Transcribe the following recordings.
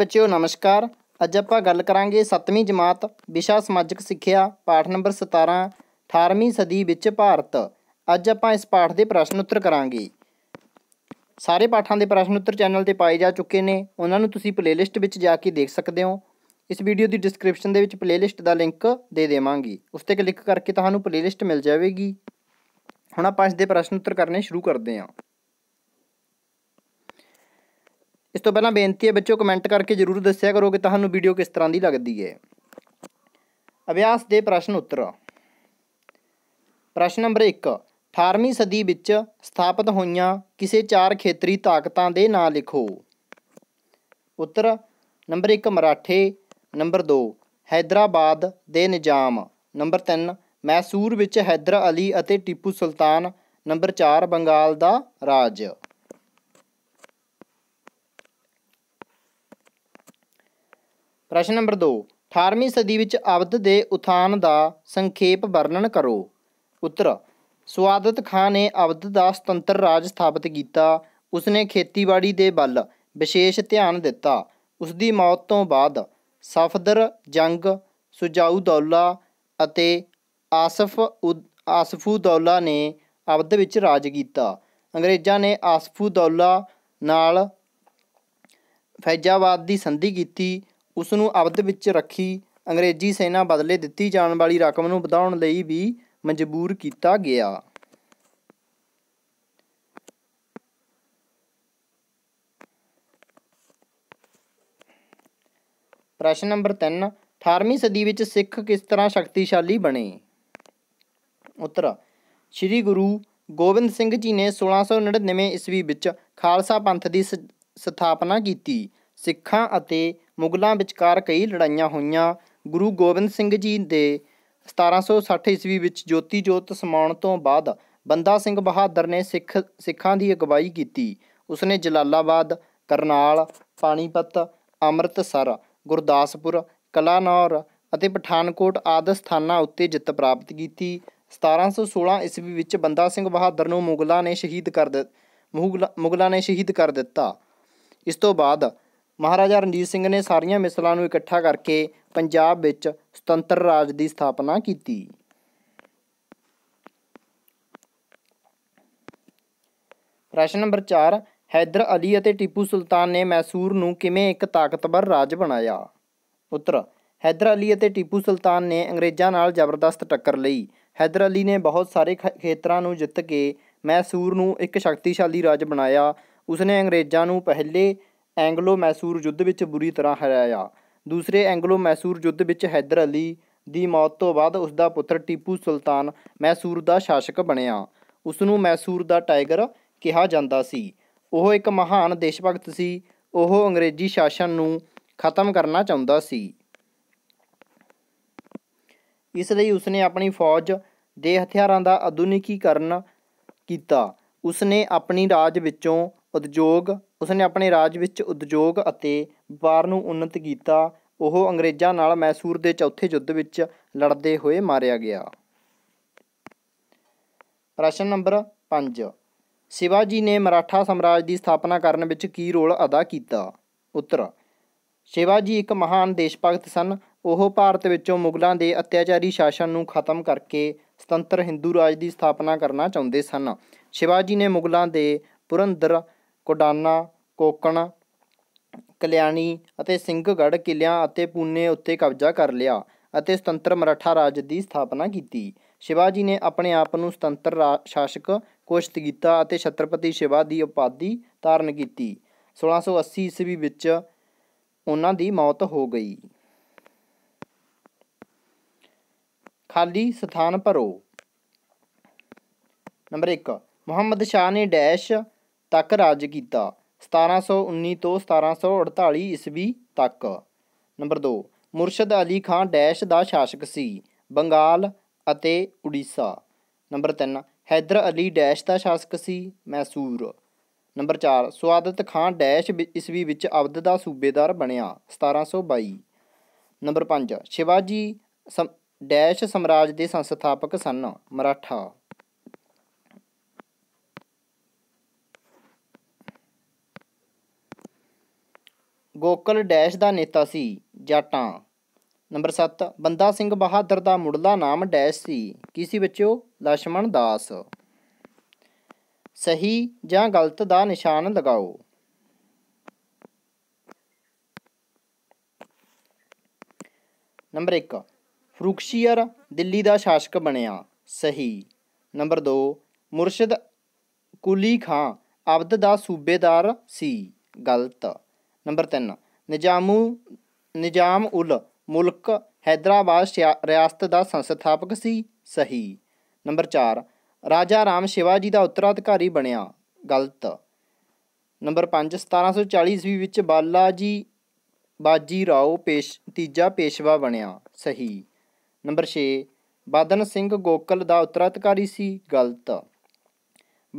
ਬੱਚਿਓ ਨਮਸਕਾਰ ਅੱਜ ਆਪਾਂ ਗੱਲ ਕਰਾਂਗੇ 7ਵੀਂ ਜਮਾਤ ਵਿਸ਼ਾ ਸਮਾਜਿਕ ਸਿੱਖਿਆ ਪਾਠ ਨੰਬਰ 17 18ਵੀਂ ਸਦੀ ਵਿੱਚ ਭਾਰਤ ਅੱਜ ਆਪਾਂ ਇਸ ਪਾਠ ਦੇ ਪ੍ਰਸ਼ਨ ਉੱਤਰ ਕਰਾਂਗੇ ਸਾਰੇ ਪਾਠਾਂ ਦੇ ਪ੍ਰਸ਼ਨ ਉੱਤਰ ਚੈਨਲ ਤੇ ਪਾਏ ਜਾ ਚੁੱਕੇ ਨੇ ਉਹਨਾਂ ਨੂੰ ਤੁਸੀਂ ਪਲੇਲਿਸਟ ਵਿੱਚ ਜਾ ਕੇ ਦੇਖ ਸਕਦੇ ਹੋ ਇਸ ਵੀਡੀਓ ਦੀ ਡਿਸਕ੍ਰਿਪਸ਼ਨ ਦੇ ਵਿੱਚ ਪਲੇਲਿਸਟ ਦਾ ਲਿੰਕ ਦੇ ਦੇਵਾਂਗੇ ਉਸ ਤੇ ਕਲਿੱਕ ਕਰਕੇ ਤੁਹਾਨੂੰ ਪਲੇਲਿਸਟ ਮਿਲ ਜਾਵੇਗੀ ਹੁਣ ਆਪਾਂ ਇਸ ਦੇ ਪ੍ਰਸ਼ਨ ਉੱਤਰ ਕਰਨੇ ਸ਼ੁਰੂ ਕਰਦੇ ਹਾਂ ਇਸ ਤੋਂ ਪਹਿਲਾਂ ਬੇਨਤੀ ਹੈ ਬੱਚਿਓ ਕਮੈਂਟ ਕਰਕੇ ਜ਼ਰੂਰ ਦੱਸਿਆ ਕਰੋ ਕਿ ਤੁਹਾਨੂੰ ਵੀਡੀਓ ਕਿਸ ਤਰ੍ਹਾਂ ਦੀ ਲੱਗਦੀ ਹੈ ਅਭਿਆਸ ਦੇ ਪ੍ਰਸ਼ਨ ਉੱਤਰ ਪ੍ਰਸ਼ਨ ਨੰਬਰ 1 18ਵੀਂ ਸਦੀ ਵਿੱਚ ਸਥਾਪਿਤ ਹੋਈਆਂ ਕਿਸੇ ਚਾਰ ਖੇਤਰੀ ਤਾਕਤਾਂ ਦੇ ਨਾਂ ਲਿਖੋ ਉੱਤਰ ਨੰਬਰ 1 ਮਰਾਠੇ ਨੰਬਰ 2 ਹైదరాబాద్ ਦੇ ਨਿਜ਼ਾਮ ਨੰਬਰ 3 ਮੈਸੂਰ ਵਿੱਚ ਹੈਦਰ ਅਲੀ ਅਤੇ ਟੀਪੂ ਸੁਲਤਾਨ ਨੰਬਰ 4 ਬੰਗਾਲ ਦਾ ਰਾਜ ਪ੍ਰਸ਼ਨ ਨੰਬਰ 2 18ਵੀਂ ਸਦੀ ਵਿੱਚ ਅਬਦ ਦੇ ਉਥਾਨ ਦਾ ਸੰਖੇਪ ਵਰਣਨ ਕਰੋ ਉੱਤਰ ਸਵਾਦਤ ਖਾਨ ਨੇ ਅਬਦ ਦਾ ਸੁਤੰਤਰ ਰਾਜ ਸਥਾਪਿਤ ਕੀਤਾ ਉਸਨੇ ਖੇਤੀਬਾੜੀ ਦੇ ਵੱਲ ਵਿਸ਼ੇਸ਼ ਧਿਆਨ ਦਿੱਤਾ ਉਸ ਦੀ ਮੌਤ ਤੋਂ ਬਾਅਦ ਸਫਦਰ ਜੰਗ ਸੁਜਾਉਦੌਲਾ ਅਤੇ ਆਸਫ ਆਸਫੂਦੌਲਾ ਨੇ ਅਬਦ ਵਿੱਚ ਰਾਜ ਕੀਤਾ ਅੰਗਰੇਜ਼ਾਂ ਨੇ ਆਸਫੂਦੌਲਾ ਨਾਲ ਫੈਜ਼ਾਬਾਦ ਦੀ ਸੰਧੀ ਕੀਤੀ ਉਸ ਨੂੰ ਅਬਦ ਵਿੱਚ ਰੱਖੀ ਅੰਗਰੇਜ਼ੀ ਸੈਨਾ ਬਦਲੇ ਦਿੱਤੀ ਜਾਣ ਵਾਲੀ ਰਕਮ ਨੂੰ ਵਧਾਉਣ ਲਈ ਵੀ ਮਜਬੂਰ ਕੀਤਾ ਗਿਆ ਪ੍ਰਸ਼ਨ ਨੰਬਰ 3 18ਵੀਂ ਸਦੀ ਵਿੱਚ ਸਿੱਖ ਕਿਸ ਤਰ੍ਹਾਂ ਸ਼ਕਤੀਸ਼ਾਲੀ ਬਣੇ ਉੱਤਰ ਸ੍ਰੀ ਗੁਰੂ ਗੋਬਿੰਦ ਸਿੰਘ ਜੀ ਨੇ 1699 ਈਸਵੀ ਵਿੱਚ ਖਾਲਸਾ ਪੰਥ ਦੀ ਸਥਾਪਨਾ ਕੀਤੀ ਸਿੱਖਾਂ ਅਤੇ ਮੁਗਲਾਂ ਵਿਚਕਾਰ ਕਈ ਲੜਾਈਆਂ ਹੋਈਆਂ ਗੁਰੂ ਗੋਬਿੰਦ ਸਿੰਘ ਜੀ ਦੇ 1760 ਈਸਵੀ ਵਿੱਚ ਜੋਤੀ ਜੋਤ ਸਮਾਉਣ ਤੋਂ ਬਾਅਦ ਬੰਦਾ ਸਿੰਘ ਬਹਾਦਰ ਨੇ ਸਿੱਖ ਸਿੱਖਾਂ ਦੀ ਅਗਵਾਈ ਕੀਤੀ ਉਸਨੇ ਜਲਾਲਾਬਾਦ ਕਰਨਾਲ ਪਾਣੀਪਤ ਅੰਮ੍ਰਿਤਸਰ ਗੁਰਦਾਸਪੁਰ ਕਲਾਨੌਰ ਅਤੇ ਪਠਾਨਕੋਟ ਆਦਿ ਸਥਾਨਾਂ ਉੱਤੇ ਜਿੱਤ ਪ੍ਰਾਪਤ ਕੀਤੀ 1716 ਈਸਵੀ ਵਿੱਚ ਬੰਦਾ ਸਿੰਘ ਬਹਾਦਰ ਨੂੰ ਮੁਗਲਾਂ ਨੇ ਸ਼ਹੀਦ ਕਰ ਦਿੱਤਾ ਮੁਗਲਾਂ ਨੇ ਸ਼ਹੀਦ ਕਰ ਦਿੱਤਾ ਇਸ ਤੋਂ ਬਾਅਦ ਮਹਾਰਾਜਾ ਰਣਜੀਤ ਸਿੰਘ ਨੇ ਸਾਰੀਆਂ ਮਿਸਲਾਂ ਨੂੰ ਇਕੱਠਾ ਕਰਕੇ ਪੰਜਾਬ ਵਿੱਚ ਸੁਤੰਤਰ ਰਾਜ ਦੀ ਸਥਾਪਨਾ ਕੀਤੀ ਪ੍ਰਸ਼ਨ ਨੰਬਰ 4 ਹੈਦਰ ਅਲੀ ਅਤੇ ਟੀਪੂ ਸੁਲਤਾਨ ਨੇ ਮੈਸੂਰ ਨੂੰ ਕਿਵੇਂ ਇੱਕ ਤਾਕਤਵਰ ਰਾਜ ਬਣਾਇਆ ਉੱਤਰ ਹੈਦਰ ਅਲੀ ਅਤੇ ਟੀਪੂ ਸੁਲਤਾਨ ਨੇ ਅੰਗਰੇਜ਼ਾਂ ਨਾਲ ਜ਼ਬਰਦਸਤ ਟੱਕਰ ਲਈ ਹੈਦਰ ਅਲੀ ਨੇ ਬਹੁਤ ਸਾਰੇ ਖੇਤਰਾਂ ਨੂੰ ਜਿੱਤ ਕੇ ਮੈਸੂਰ ਨੂੰ ਇੱਕ ਸ਼ਕਤੀਸ਼ਾਲੀ ਰਾਜ ਬਣਾਇਆ ਉਸਨੇ ਅੰਗਰੇਜ਼ਾਂ ਨੂੰ ਪਹਿਲੇ ਐਂਗਲੋ ਮੈਸੂਰ ਯੁੱਧ ਵਿੱਚ ਬੁਰੀ ਤਰ੍ਹਾਂ ਹਰਾਇਆ ਦੂਸਰੇ ਐਂਗਲੋ ਮੈਸੂਰ ਯੁੱਧ ਵਿੱਚ ਹੈਦਰ ਅਲੀ ਦੀ ਮੌਤ ਤੋਂ ਬਾਅਦ ਉਸ ਦਾ ਪੁੱਤਰ ਟੀਪੂ ਸੁਲਤਾਨ ਮੈਸੂਰ ਦਾ ਸ਼ਾਸਕ ਬਣਿਆ ਉਸ ਨੂੰ ਮੈਸੂਰ ਦਾ ਟਾਈਗਰ ਕਿਹਾ ਜਾਂਦਾ ਸੀ ਉਹ ਇੱਕ ਮਹਾਨ ਦੇਸ਼ ਭਗਤ ਸੀ ਉਹ ਅੰਗਰੇਜ਼ੀ ਸ਼ਾਸਨ ਨੂੰ ਖਤਮ ਕਰਨਾ ਚਾਹੁੰਦਾ ਸੀ ਇਸ ਲਈ ਉਸਨੇ ਆਪਣੀ ਫੌਜ ਦੇ ਹਥਿਆਰਾਂ ਦਾ ਆਧੁਨਿਕੀਕਰਨ ਕੀਤਾ ਉਸਨੇ ਆਪਣੀ ਰਾਜ ਵਿੱਚੋਂ ਉਦਯੋਗ ਉਸਨੇ ਆਪਣੇ ਰਾਜ ਵਿੱਚ ਉਦਯੋਗ ਅਤੇ ਵਪਾਰ ਨੂੰ ਉੱਨਤ ਕੀਤਾ ਉਹ ਅੰਗਰੇਜ਼ਾਂ ਨਾਲ ਮੈਸੂਰ ਦੇ ਚੌਥੇ ਯੁੱਧ ਵਿੱਚ ਲੜਦੇ ਹੋਏ ਮਾਰਿਆ ਗਿਆ ਪ੍ਰਸ਼ਨ ਨੰਬਰ 5 ਸ਼ਿਵਾਜੀ ਨੇ ਮਰਾਠਾ ਸਾਮਰਾਜ ਦੀ ਸਥਾਪਨਾ ਕਰਨ ਵਿੱਚ ਕੀ ਰੋਲ ਅਦਾ ਕੀਤਾ ਉੱਤਰ ਸ਼ਿਵਾਜੀ ਇੱਕ ਮਹਾਨ ਦੇਸ਼ ਭਗਤ ਸਨ ਉਹ ਭਾਰਤ ਵਿੱਚੋਂ ਮੁਗਲਾਂ ਦੇ ਅਤਿਆਚਾਰੀ ਸ਼ਾਸਨ ਨੂੰ ਖਤਮ ਕਰਕੇ ਸੁਤੰਤਰ ਹਿੰਦੂ ਰਾਜ ਦੀ ਸਥਾਪਨਾ ਕਰਨਾ ਚਾਹੁੰਦੇ ਸਨ ਸ਼ਿਵਾਜੀ ਨੇ ਮੁਗਲਾਂ ਦੇ ਪੁਰੰਦਰ ਕੋਡਾਨਾ ਕੋਕਣ ਕਲਿਆਣੀ ਅਤੇ ਸਿੰਘਗੜ੍ਹ ਕਿਲਿਆਂ ਅਤੇ ਪੂਨੇ ਉੱਤੇ ਕਬਜ਼ਾ ਕਰ ਲਿਆ ਅਤੇ ਸੁਤੰਤਰ ਮਰਾਠਾ ਰਾਜ ਦੀ ਸਥਾਪਨਾ ਕੀਤੀ ਸ਼ਿਵਾਜੀ ਨੇ ਆਪਣੇ ਆਪ ਨੂੰ ਸੁਤੰਤਰ ਸ਼ਾਸਕ ਘੋਸ਼ਿਤ ਕੀਤਾ ਅਤੇ ਛਤਰਪਤੀ ਸ਼ਿਵਾ ਦੀ ਉਪਾਧੀ ਧਾਰਨ ਕੀਤੀ 1680 ਈਸਵੀ ਵਿੱਚ ਉਹਨਾਂ ਦੀ ਮੌਤ ਹੋ ਗਈ ਖਾਲੀ ਸਥਾਨ ਭਰੋ ਨੰਬਰ 1 ਮੁਹੰਮਦ ਸ਼ਾਹ ਨੇ ਡੈਸ਼ ਤੱਕ ਰਾਜ ਕੀਤਾ 1719 ਤੋਂ 1748 ਈਸਵੀ ਤੱਕ ਨੰਬਰ 2 ਮੁਰਸ਼ਦ ਅਲੀ ਖਾਨ ਡੈਸ਼ ਦਾ ਸ਼ਾਸਕ ਸੀ ਬੰਗਾਲ ਅਤੇ ਉੜੀਸਾ ਨੰਬਰ 3 ਹੈਦਰ ਅਲੀ ਡੈਸ਼ ਦਾ ਸ਼ਾਸਕ ਸੀ ਮੈਸੂਰ ਨੰਬਰ 4 ਸਵਾਦਤ ਖਾਨ ਡੈਸ਼ ਈਸਵੀ ਵਿੱਚ ਅਬਦ ਦਾ ਸੂਬੇਦਾਰ ਬਣਿਆ 1722 ਨੰਬਰ 5 ਸ਼ਿਵਾਜੀ ਡੈਸ਼ ਸਮਰਾਜ ਦੇ ਸੰਸਥਾਪਕ ਸਨ ਮਰਾਠਾ ਗੋਕਲ ਡੈਸ਼ ਦਾ ਨੇਤਾ ਸੀ ਜਾਟਾਂ ਨੰਬਰ 7 ਬੰਦਾ ਸਿੰਘ ਬਹਾਦਰ ਦਾ ਮੁੱਢਲਾ ਨਾਮ ਡੈਸ਼ ਸੀ ਕੀ ਸੀ ਲਸ਼ਮਣ ਦਾਸ ਸਹੀ ਜਾਂ ਗਲਤ ਦਾ ਨਿਸ਼ਾਨ ਲਗਾਓ ਨੰਬਰ 1 ਫਰੂਕਸ਼ੀਅਰ ਦਿੱਲੀ ਦਾ ਸ਼ਾਸਕ ਬਣਿਆ ਸਹੀ ਨੰਬਰ 2 ਮੁਰਸ਼ਿਦ ਕੁਲੀ ਖਾਂ ਅਬਦ ਦਾ ਸੂਬੇਦਾਰ ਸੀ ਗਲਤ ਨੰਬਰ 3 ਨਿਜ਼ਾਮੂ ਨਿਜ਼ਾਮ ਉਲ ਮੁਲਕ ਹైదరాబాద్ ਰਿਆਸਤ ਦਾ ਸੰਸਥਾਪਕ ਸੀ ਸਹੀ ਨੰਬਰ 4 ਰਾਜਾ ਰਾਮ ਸ਼ਿਵਾਜੀ ਦਾ ਉੱਤਰਾਧਿਕਾਰੀ ਬਣਿਆ ਗਲਤ ਨੰਬਰ 5 1740 ਈਸਵੀ ਵਿੱਚ ਬਾਲਾਜੀ ਬਾਜੀ ਰਾਓ ਪੇਸ਼ ਤੀਜਾ ਪੇਸ਼ਵਾ ਬਣਿਆ ਸਹੀ ਨੰਬਰ 6 ਬਾਦਨ ਸਿੰਘ ਗੋਕਲ ਦਾ ਉੱਤਰਾਧਿਕਾਰੀ ਸੀ ਗਲਤ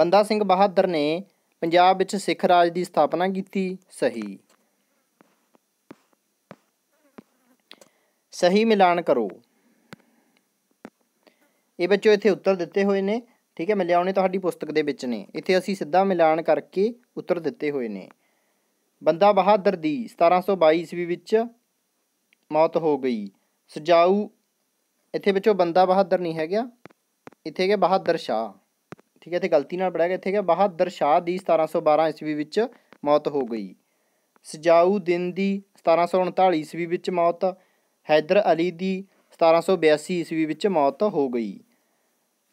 ਬੰਦਾ ਸਿੰਘ ਬਹਾਦਰ ਨੇ ਪੰਜਾਬ ਵਿੱਚ ਸਿੱਖ ਰਾਜ ਦੀ ਸਥਾਪਨਾ ਕੀਤੀ ਸਹੀ ਸਹੀ ਮਿਲਾਨ ਕਰੋ ਇਹ ਬੱਚੋ ਇੱਥੇ ਉੱਤਰ ਦਿੱਤੇ ਹੋਏ ਨੇ ਠੀਕ ਹੈ ਮੈਂ ਲਿਆਉਣੇ ਤੁਹਾਡੀ ਪੁਸਤਕ ਦੇ ਵਿੱਚ ਨੇ ਇੱਥੇ ਅਸੀਂ ਸਿੱਧਾ ਮਿਲਾਨ ਕਰਕੇ ਉੱਤਰ ਦਿੱਤੇ ਹੋਏ ਨੇ ਬੰਦਾ ਬਹਾਦਰ ਦੀ 1722 ਈਸਵੀ ਵਿੱਚ ਮੌਤ ਹੋ ਗਈ ਸਜਾਉ ਇੱਥੇ ਵਿੱਚੋਂ ਬੰਦਾ ਬਹਾਦਰ ਨਹੀਂ ਹੈਗਾ ਇੱਥੇ ਹੈਗਾ ਬਹਾਦਰ ਸ਼ਾਹ ਠੀਕ ਹੈ ਇੱਥੇ ਗਲਤੀ ਨਾਲ ਪੜਿਆ ਗਿਆ ਇੱਥੇ ਹੈਗਾ ਬਹਾਦਰ ਸ਼ਾਹ ਦੀ 1712 ਈਸਵੀ ਵਿੱਚ ਮੌਤ ਹੋ ਗਈ ਸਜਾਉ ਦਿਨ ਦੀ 1739 ਈਸਵੀ ਵਿੱਚ ਮੌਤ ਹੈਦਰ ਅਲੀ ਦੀ 1782 ਈਸਵੀ ਵਿੱਚ ਮੌਤ ਹੋ ਗਈ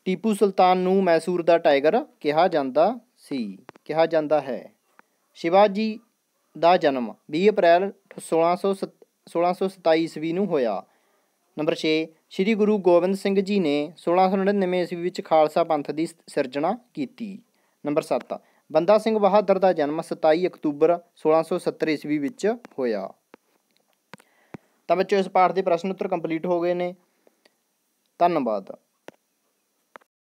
ਟੀਪੂ ਸੁਲਤਾਨ ਨੂੰ ਮੈਸੂਰ ਦਾ ਟਾਈਗਰ ਕਿਹਾ ਜਾਂਦਾ ਸੀ ਕਿਹਾ ਜਾਂਦਾ ਹੈ ਸ਼ਿਵਾਜੀ ਦਾ ਜਨਮ 20 ਅਪ੍ਰੈਲ 1600 1627 ਈਸਵੀ ਨੂੰ ਹੋਇਆ ਨੰਬਰ 6 ਸ੍ਰੀ ਗੁਰੂ ਗੋਬਿੰਦ ਸਿੰਘ ਜੀ ਨੇ 1699 ਈਸਵੀ ਵਿੱਚ ਖਾਲਸਾ ਪੰਥ ਦੀ ਸਿਰਜਣਾ ਕੀਤੀ ਨੰਬਰ 7 ਬੰਦਾ ਸਿੰਘ ਬਹਾਦਰ ਦਾ ਜਨਮ 27 ਅਕਤੂਬਰ 1670 ਈਸਵੀ ਵਿੱਚ ਹੋਇਆ ਤਾਂ ਬੱਚੋ ਇਸ ਪਾਠ ਦੇ ਪ੍ਰਸ਼ਨ ਉੱਤਰ ਕੰਪਲੀਟ ਹੋ ਗਏ ਨੇ ਧੰਨਵਾਦ